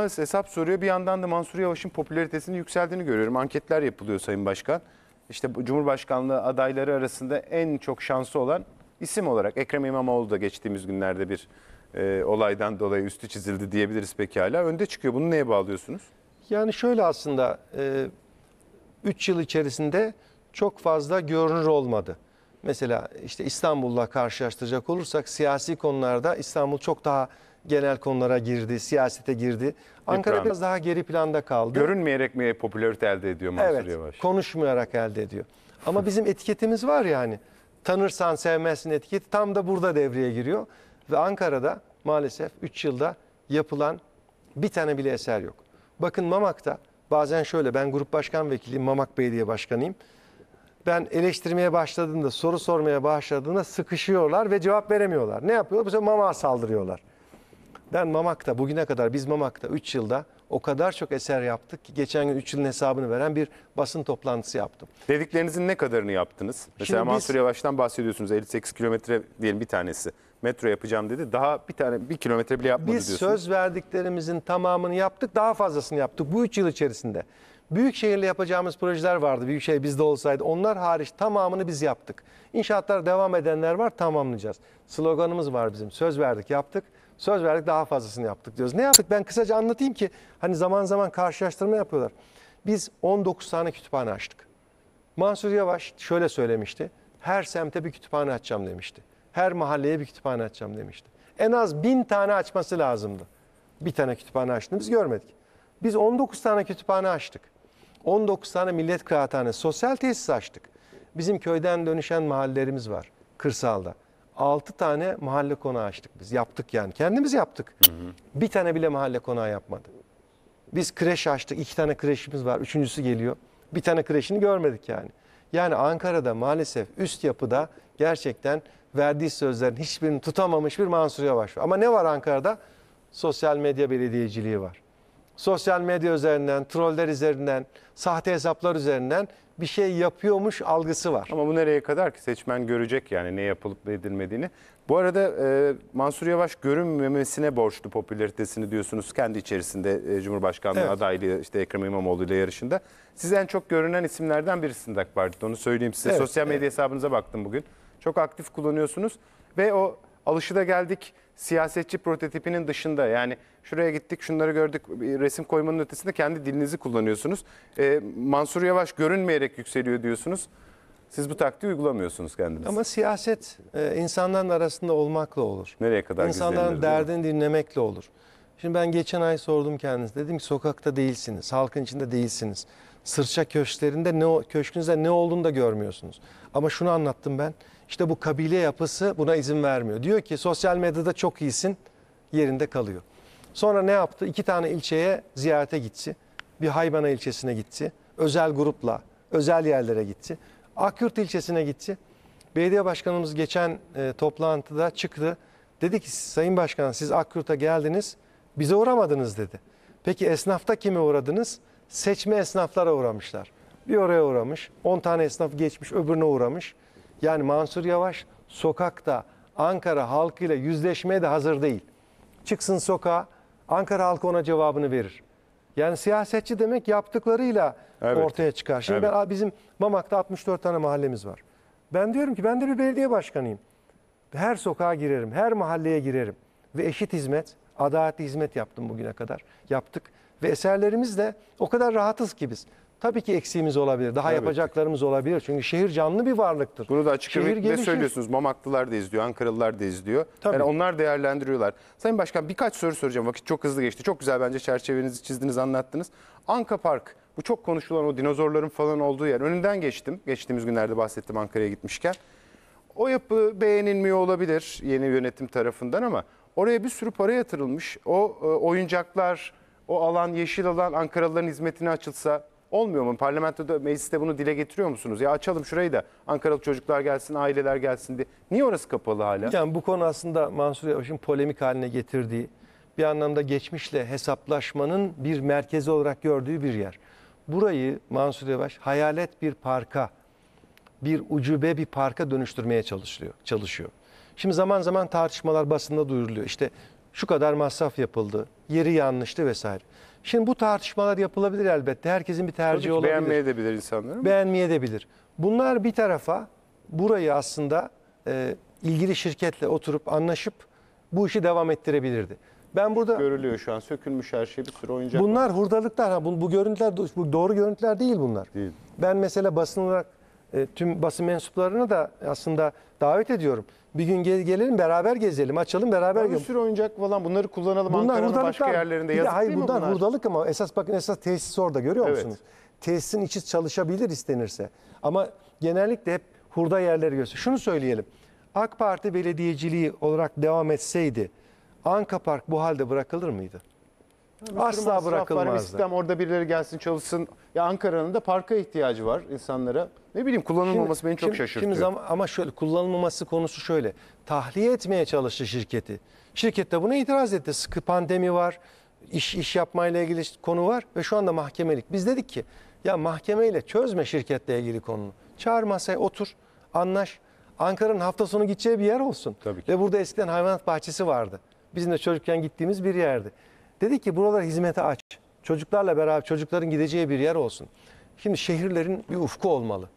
az hesap soruyor. Bir yandan da Mansur Yavaş'ın popülaritesinin yükseldiğini görüyorum. Anketler yapılıyor Sayın Başkan. İşte Cumhurbaşkanlığı adayları arasında en çok şansı olan isim olarak Ekrem İmamoğlu da geçtiğimiz günlerde bir e, olaydan dolayı üstü çizildi diyebiliriz pekala. Önde çıkıyor. Bunu neye bağlıyorsunuz? Yani şöyle aslında 3 e, yıl içerisinde çok fazla görünür olmadı. Mesela işte İstanbul'la karşılaştıracak olursak siyasi konularda İstanbul çok daha genel konulara girdi, siyasete girdi. Ankara İkram. biraz daha geri planda kaldı. Görünmeyerek mi popülarite elde ediyor Mansur evet, Yavaş? Evet, konuşmayarak elde ediyor. Ama bizim etiketimiz var yani. Ya Tanırsan sevmezsin etiketi tam da burada devreye giriyor. Ve Ankara'da maalesef 3 yılda yapılan bir tane bile eser yok. Bakın Mamak'ta bazen şöyle ben grup başkan vekiliyim, Mamak Belediye Başkanıyım. Ben eleştirmeye başladığında, soru sormaya başladığında sıkışıyorlar ve cevap veremiyorlar. Ne yapıyorlar? Bu sefer Mamak'a saldırıyorlar. Ben Mamak'ta bugüne kadar biz Mamak'ta 3 yılda o kadar çok eser yaptık ki geçen gün 3 yılın hesabını veren bir basın toplantısı yaptım. Dediklerinizin ne kadarını yaptınız? Mesela Şimdi biz- Yavaş'tan bahsediyorsunuz 58 kilometre diyelim bir tanesi. Metro yapacağım dedi. Daha bir tane bir kilometre bile yapmadı Biz diyorsunuz. söz verdiklerimizin tamamını yaptık, daha fazlasını yaptık bu 3 yıl içerisinde. Büyük şehirle yapacağımız projeler vardı. büyük Büyükşehir bizde olsaydı. Onlar hariç tamamını biz yaptık. İnşaatlar devam edenler var, tamamlayacağız. Sloganımız var bizim. Söz verdik, yaptık. Söz verdik daha fazlasını yaptık diyoruz. Ne yaptık? Ben kısaca anlatayım ki hani zaman zaman karşılaştırma yapıyorlar. Biz 19 tane kütüphane açtık. Mansur Yavaş şöyle söylemişti. Her semte bir kütüphane açacağım demişti. Her mahalleye bir kütüphane açacağım demişti. En az bin tane açması lazımdı. Bir tane kütüphane açtığını biz görmedik. Biz 19 tane kütüphane açtık. 19 tane millet kıraathanesi, sosyal tesis açtık. Bizim köyden dönüşen mahallelerimiz var kırsalda. 6 tane mahalle konağı açtık biz. Yaptık yani. Kendimiz yaptık. Hı hı. Bir tane bile mahalle konağı yapmadı. Biz kreş açtık. iki tane kreşimiz var. Üçüncüsü geliyor. Bir tane kreşini görmedik yani. Yani Ankara'da maalesef üst yapıda gerçekten verdiği sözlerin hiçbirini tutamamış bir Mansur Yavaş var. Ama ne var Ankara'da? Sosyal medya belediyeciliği var sosyal medya üzerinden, troller üzerinden, sahte hesaplar üzerinden bir şey yapıyormuş algısı var. Ama bu nereye kadar ki seçmen görecek yani ne yapılıp edilmediğini. Bu arada e, Mansur Yavaş görünmemesine borçlu popülaritesini diyorsunuz kendi içerisinde e, Cumhurbaşkanlığı evet. adaylığı işte Ekrem İmamoğlu ile yarışında. Siz en çok görünen isimlerden birisiniz AK Parti'de onu söyleyeyim size. Evet, Sosyal medya evet. hesabınıza baktım bugün. Çok aktif kullanıyorsunuz ve o alışıda geldik siyasetçi prototipinin dışında. Yani şuraya gittik şunları gördük resim koymanın ötesinde kendi dilinizi kullanıyorsunuz. E, Mansur Yavaş görünmeyerek yükseliyor diyorsunuz. Siz bu taktiği uygulamıyorsunuz kendiniz. Ama siyaset e, insanların arasında olmakla olur. Nereye kadar İnsanların derdini dinlemekle olur. Şimdi ben geçen ay sordum kendiniz. Dedim ki sokakta değilsiniz, halkın içinde değilsiniz. Sırça köşklerinde ne köşkünüzde ne olduğunu da görmüyorsunuz. Ama şunu anlattım ben. İşte bu kabile yapısı buna izin vermiyor. Diyor ki sosyal medyada çok iyisin yerinde kalıyor. Sonra ne yaptı? İki tane ilçeye ziyarete gitti. Bir Haybana ilçesine gitti. Özel grupla özel yerlere gitti. Akyurt ilçesine gitti. Belediye başkanımız geçen e, toplantıda çıktı. Dedi ki Sayın Başkan siz Akyurt'a geldiniz bize uğramadınız dedi. Peki esnafta kime uğradınız? Seçme esnaflara uğramışlar. Bir oraya uğramış, 10 tane esnaf geçmiş, öbürüne uğramış. Yani Mansur Yavaş sokakta Ankara halkıyla yüzleşmeye de hazır değil. Çıksın sokağa Ankara halkı ona cevabını verir. Yani siyasetçi demek yaptıklarıyla evet. ortaya çıkar. Şimdi evet. ben, bizim Mamak'ta 64 tane mahallemiz var. Ben diyorum ki ben de bir belediye başkanıyım. Her sokağa girerim, her mahalleye girerim. Ve eşit hizmet, adaletli hizmet yaptım bugüne kadar. Yaptık ve eserlerimiz de o kadar rahatız ki biz. Tabii ki eksiğimiz olabilir. Daha Tabii. yapacaklarımız olabilir. Çünkü şehir canlı bir varlıktır. Bunu da açık bir söylüyorsunuz. Mamaklılar da izliyor, Ankaralılar da izliyor. Tabii. Yani onlar değerlendiriyorlar. Sayın Başkan birkaç soru soracağım. Vakit çok hızlı geçti. Çok güzel bence çerçevenizi çizdiniz, anlattınız. Anka Park bu çok konuşulan o dinozorların falan olduğu yer. Önünden geçtim. Geçtiğimiz günlerde bahsettim Ankara'ya gitmişken. O yapı beğenilmiyor olabilir yeni yönetim tarafından ama oraya bir sürü para yatırılmış. O e, oyuncaklar, o alan, yeşil alan Ankaralıların hizmetine açılsa Olmuyor mu? Parlamentoda, mecliste bunu dile getiriyor musunuz? Ya açalım şurayı da Ankaralı çocuklar gelsin, aileler gelsin diye. Niye orası kapalı hala? Yani bu konu aslında Mansur Yavaş'ın polemik haline getirdiği, bir anlamda geçmişle hesaplaşmanın bir merkezi olarak gördüğü bir yer. Burayı Mansur Yavaş hayalet bir parka, bir ucube bir parka dönüştürmeye çalışıyor. çalışıyor. Şimdi zaman zaman tartışmalar basında duyuruluyor. İşte şu kadar masraf yapıldı, yeri yanlıştı vesaire. Şimdi bu tartışmalar yapılabilir elbette. Herkesin bir tercihi Tabii olabilir. Beğenmeye de bilir insanların. Beğenmeye de bilir. Bunlar bir tarafa burayı aslında e, ilgili şirketle oturup anlaşıp bu işi devam ettirebilirdi. Ben burada görülüyor şu an sökülmüş her şey bir sürü oyuncak. Bunlar var. hurdalıklar ha bu, bu görüntüler bu doğru görüntüler değil bunlar. Değil. Ben mesela basın olarak e, tüm basın mensuplarını da aslında davet ediyorum. Bir gün gel, gelelim beraber gezelim, açalım beraber Bir sürü oyuncak falan bunları kullanalım bunlar Ankara'nın başka yerlerinde. Yazık de, hayır değil bunlar, hurdalık ama esas bakın esas tesis orada görüyor evet. musunuz? Tesisin içi çalışabilir istenirse. Ama genellikle hep hurda yerleri gösteriyor. Şunu söyleyelim. AK Parti belediyeciliği olarak devam etseydi Anka Park bu halde bırakılır mıydı? Asla bırakılmaz. Var, sistem orada birileri gelsin çalışsın. Ya Ankara'nın da parka ihtiyacı var insanlara. Ne bileyim kullanılmaması şimdi, beni çok şimdi, şaşırtıyor. Şimdi ama, ama şöyle kullanılmaması konusu şöyle. Tahliye etmeye çalıştı şirketi. Şirket de buna itiraz etti. Sıkı pandemi var. İş, iş yapmayla ilgili konu var ve şu anda mahkemelik. Biz dedik ki ya mahkemeyle çözme şirketle ilgili konunu. Çağır masaya otur, anlaş. Ankara'nın hafta sonu gideceği bir yer olsun. Tabii ki. Ve burada eskiden hayvanat bahçesi vardı. Bizim de çocukken gittiğimiz bir yerdi. Dedi ki buralar hizmete aç. Çocuklarla beraber çocukların gideceği bir yer olsun. Şimdi şehirlerin bir ufku olmalı.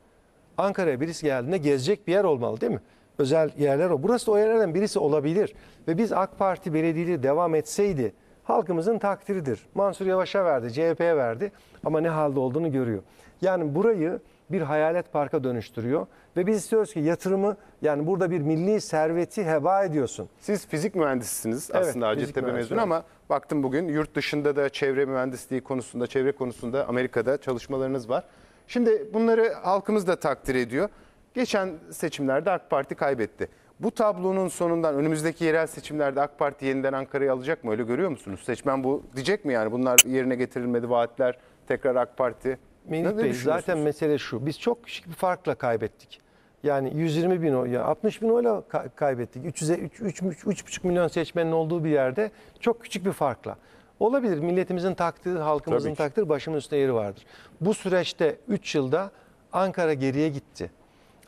Ankara'ya birisi geldiğinde gezecek bir yer olmalı değil mi? Özel yerler o. Burası da o yerlerden birisi olabilir. Ve biz AK Parti belediyeliği devam etseydi halkımızın takdiridir. Mansur Yavaş'a verdi, CHP'ye verdi ama ne halde olduğunu görüyor. Yani burayı bir hayalet parka dönüştürüyor. Ve biz istiyoruz ki yatırımı yani burada bir milli serveti heba ediyorsun. Siz fizik mühendisisiniz evet, aslında Hacettepe mezunu ama baktım bugün yurt dışında da çevre mühendisliği konusunda, çevre konusunda Amerika'da çalışmalarınız var. Şimdi bunları halkımız da takdir ediyor. Geçen seçimlerde AK Parti kaybetti. Bu tablonun sonundan önümüzdeki yerel seçimlerde AK Parti yeniden Ankara'yı alacak mı? Öyle görüyor musunuz? Seçmen bu diyecek mi yani? Bunlar yerine getirilmedi vaatler tekrar AK Parti Melih Bey zaten mesele şu. Biz çok küçük bir farkla kaybettik. Yani 120 bin oy, yani 60 bin oyla kaybettik. 300'e 3, 3, 3,5 milyon seçmenin olduğu bir yerde çok küçük bir farkla. Olabilir. Milletimizin taktığı, halkımızın Tabii başımın üstünde yeri vardır. Bu süreçte 3 yılda Ankara geriye gitti.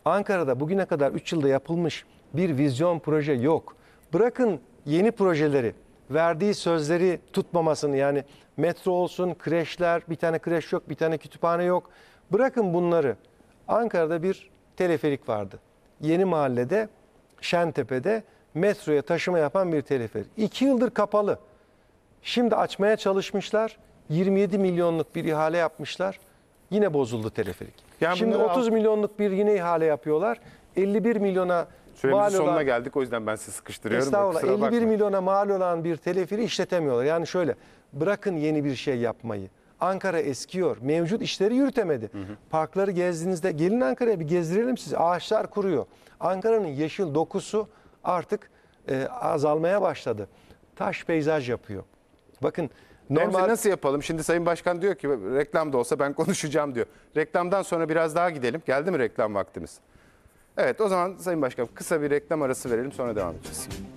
Ankara'da bugüne kadar 3 yılda yapılmış bir vizyon proje yok. Bırakın yeni projeleri verdiği sözleri tutmamasını yani metro olsun, kreşler, bir tane kreş yok, bir tane kütüphane yok. Bırakın bunları. Ankara'da bir teleferik vardı. Yeni mahallede, Şentepe'de metroya taşıma yapan bir teleferik. İki yıldır kapalı. Şimdi açmaya çalışmışlar. 27 milyonluk bir ihale yapmışlar. Yine bozuldu teleferik. Yani Şimdi 30 milyonluk bir yine ihale yapıyorlar. 51 milyona Süremizin mal sonuna olan, geldik o yüzden ben sizi sıkıştırıyorum. Estağfurullah 51 milyona mal olan bir telefiri işletemiyorlar. Yani şöyle bırakın yeni bir şey yapmayı. Ankara eskiyor. Mevcut işleri yürütemedi. Hı hı. Parkları gezdiğinizde gelin Ankara'ya bir gezdirelim sizi. Ağaçlar kuruyor. Ankara'nın yeşil dokusu artık e, azalmaya başladı. Taş peyzaj yapıyor. Bakın normal... Remzi nasıl yapalım? Şimdi Sayın Başkan diyor ki reklam da olsa ben konuşacağım diyor. Reklamdan sonra biraz daha gidelim. Geldi mi reklam vaktimiz? Evet o zaman Sayın Başkan kısa bir reklam arası verelim sonra devam edeceğiz.